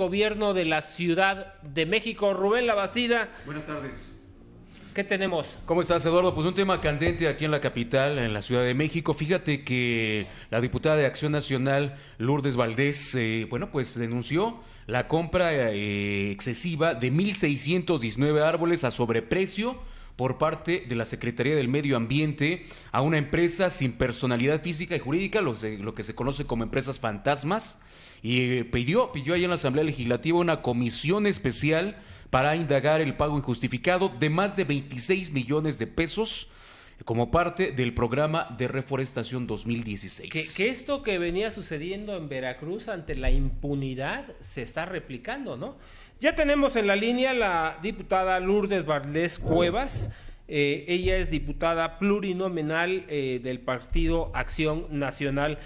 gobierno de la Ciudad de México. Rubén Labastida. Buenas tardes. ¿Qué tenemos? ¿Cómo estás, Eduardo? Pues un tema candente aquí en la capital, en la Ciudad de México. Fíjate que la diputada de Acción Nacional, Lourdes Valdés, eh, bueno, pues denunció la compra eh, excesiva de 1.619 árboles a sobreprecio por parte de la Secretaría del Medio Ambiente a una empresa sin personalidad física y jurídica, lo, que se conoce como empresas fantasmas, y eh, pidió, pidió ahí en la Asamblea Legislativa una comisión especial para indagar el pago injustificado de más de 26 millones de pesos como parte del programa de reforestación 2016. Que, esto que venía sucediendo en Veracruz ante la impunidad se está replicando, ¿no? Ya tenemos en la línea la diputada Lourdes Valdés Cuevas. Eh, ella es diputada plurinominal eh, del Partido Acción Nacional.